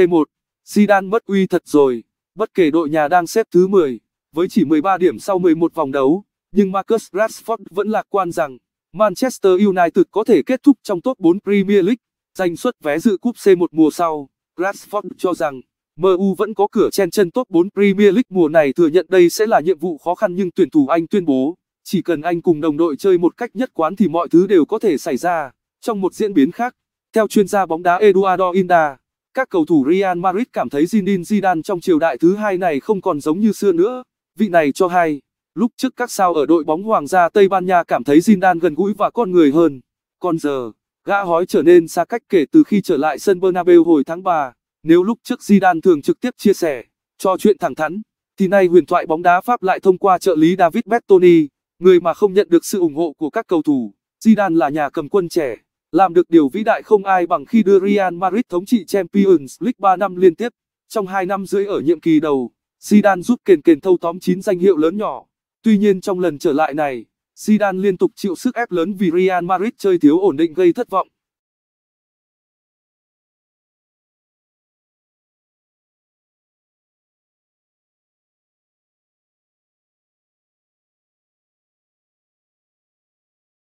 T1, Zidane mất uy thật rồi, bất kể đội nhà đang xếp thứ 10, với chỉ 13 điểm sau 11 vòng đấu, nhưng Marcus Rashford vẫn lạc quan rằng Manchester United có thể kết thúc trong top 4 Premier League, giành suất vé dự cúp C1 mùa sau. Rashford cho rằng MU vẫn có cửa chen chân top 4 Premier League mùa này thừa nhận đây sẽ là nhiệm vụ khó khăn nhưng tuyển thủ Anh tuyên bố, chỉ cần anh cùng đồng đội chơi một cách nhất quán thì mọi thứ đều có thể xảy ra. Trong một diễn biến khác, theo chuyên gia bóng đá Eduardo Inda, các cầu thủ Real Madrid cảm thấy Zinedine Zidane trong triều đại thứ hai này không còn giống như xưa nữa. Vị này cho hay, lúc trước các sao ở đội bóng Hoàng gia Tây Ban Nha cảm thấy Zidane gần gũi và con người hơn. Còn giờ, gã hói trở nên xa cách kể từ khi trở lại sân Bernabeu hồi tháng 3. Nếu lúc trước Zidane thường trực tiếp chia sẻ, cho chuyện thẳng thắn, thì nay huyền thoại bóng đá Pháp lại thông qua trợ lý David Bettoni, người mà không nhận được sự ủng hộ của các cầu thủ. Zidane là nhà cầm quân trẻ. Làm được điều vĩ đại không ai bằng khi đưa Real Madrid thống trị Champions League 3 năm liên tiếp. Trong 2 năm rưỡi ở nhiệm kỳ đầu, Zidane giúp kền kền thâu tóm 9 danh hiệu lớn nhỏ. Tuy nhiên trong lần trở lại này, Zidane liên tục chịu sức ép lớn vì Real Madrid chơi thiếu ổn định gây thất vọng.